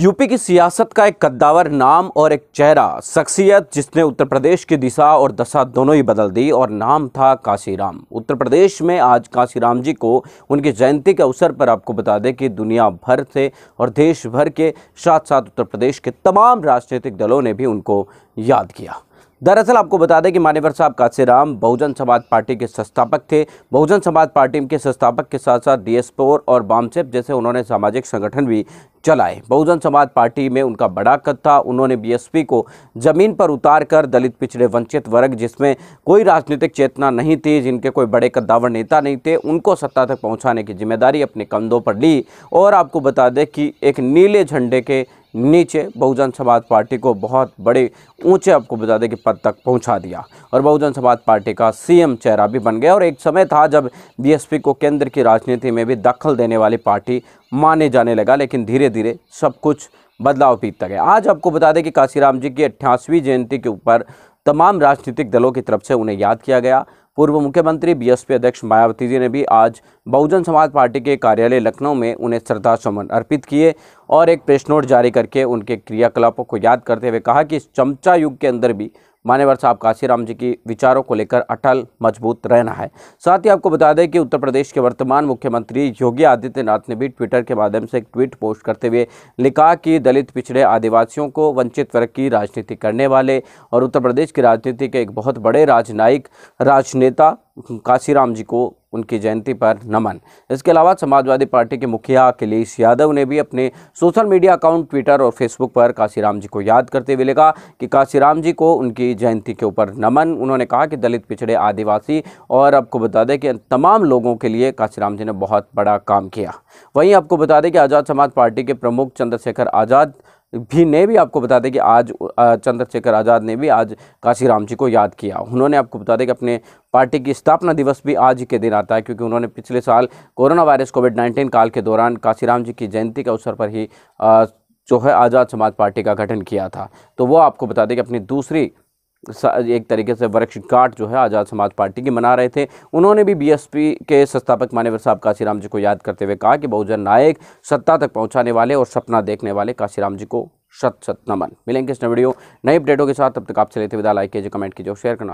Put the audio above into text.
UP की सियासत का एक कद्दावर नाम और एक चेहरा शख्सियत जिसने उत्तर प्रदेश की दिशा और दशा दोनों ही बदल दी और नाम था काशीराम उत्तर प्रदेश में आज काशीराम जी को उनकी जयंती के अवसर पर आपको बता दें कि दुनिया भर से और देश भर के साथ साथ उत्तर प्रदेश के तमाम राजनीतिक दलों ने भी उनको याद किया दरअसल आपको बता दें कि मान्यवर साहब कांसीराम बहुजन समाज पार्टी के संस्थापक थे बहुजन समाज पार्टी के संस्थापक के साथ साथ डीएसपोर और बामसेप जैसे उन्होंने सामाजिक संगठन भी चलाए बहुजन समाज पार्टी में उनका बड़ा कद था उन्होंने बीएसपी को ज़मीन पर उतार कर दलित पिछड़े वंचित वर्ग जिसमें कोई राजनीतिक चेतना नहीं थी जिनके कोई बड़े कद्दावर नेता नहीं थे उनको सत्ता तक पहुँचाने की जिम्मेदारी अपने कंधों पर ली और आपको बता दें कि एक नीले झंडे के नीचे बहुजन समाज पार्टी को बहुत बड़े ऊंचे आपको बता दें कि पद तक पहुंचा दिया और बहुजन समाज पार्टी का सीएम चेहरा भी बन गया और एक समय था जब बीएसपी को केंद्र की राजनीति में भी दखल देने वाली पार्टी माने जाने लगा लेकिन धीरे धीरे सब कुछ बदलाव पीतता गया आज आपको बता दें कि काशीराम जी की अट्ठासीवीं जयंती के ऊपर तमाम राजनीतिक दलों की तरफ से उन्हें याद किया गया पूर्व मुख्यमंत्री बीएसपी अध्यक्ष मायावती जी ने भी आज बहुजन समाज पार्टी के कार्यालय लखनऊ में उन्हें श्रद्धा सुमन अर्पित किए और एक प्रेस नोट जारी करके उनके क्रियाकलापों को याद करते हुए कहा कि इस चमचा युग के अंदर भी मान्यवर साहब काशीराम जी की विचारों को लेकर अटल मजबूत रहना है साथ ही आपको बता दें कि उत्तर प्रदेश के वर्तमान मुख्यमंत्री योगी आदित्यनाथ ने भी ट्विटर के माध्यम से एक ट्वीट पोस्ट करते हुए लिखा कि दलित पिछड़े आदिवासियों को वंचित वर्ग की राजनीति करने वाले और उत्तर प्रदेश की राजनीति के एक बहुत बड़े राजनायिक राजनेता काशीराम जी को उनकी जयंती पर नमन इसके अलावा समाजवादी पार्टी के मुखिया अखिलेश यादव ने भी अपने सोशल मीडिया अकाउंट ट्विटर और फेसबुक पर काशीराम जी को याद करते हुए लिखा कि काशीराम जी को उनकी जयंती के ऊपर नमन उन्होंने कहा कि दलित पिछड़े आदिवासी और आपको बता दें कि तमाम लोगों के लिए काशीराम जी ने बहुत बड़ा काम किया वहीं आपको बता दें कि आज़ाद समाज पार्टी के प्रमुख चंद्रशेखर आज़ाद भी ने भी आपको बता दें कि आज चंद्रशेखर आज़ाद ने भी आज काशीराम जी को याद किया उन्होंने आपको बता दें कि अपने पार्टी की स्थापना दिवस भी आज के दिन आता है क्योंकि उन्होंने पिछले साल कोरोना वायरस कोविड नाइन्टीन काल के दौरान काशीराम जी की जयंती के अवसर पर ही जो है आज़ाद समाज पार्टी का गठन किया था तो वो आपको बता दें कि अपनी दूसरी एक तरीके से वृक्ष काट जो है आज़ाद समाज पार्टी की मना रहे थे उन्होंने भी बीएसपी के संस्थापक मानेवर साहब काशीराम जी को याद करते हुए कहा कि बहुजन नायक सत्ता तक पहुंचाने वाले और सपना देखने वाले काशीराम जी को शत शत नमन मिलेंगे इस वीडियो नए अपडेटों के साथ तब तक आपसे लेते विदा लाइक कीजिए कमेंट कीजिए और शेयर करना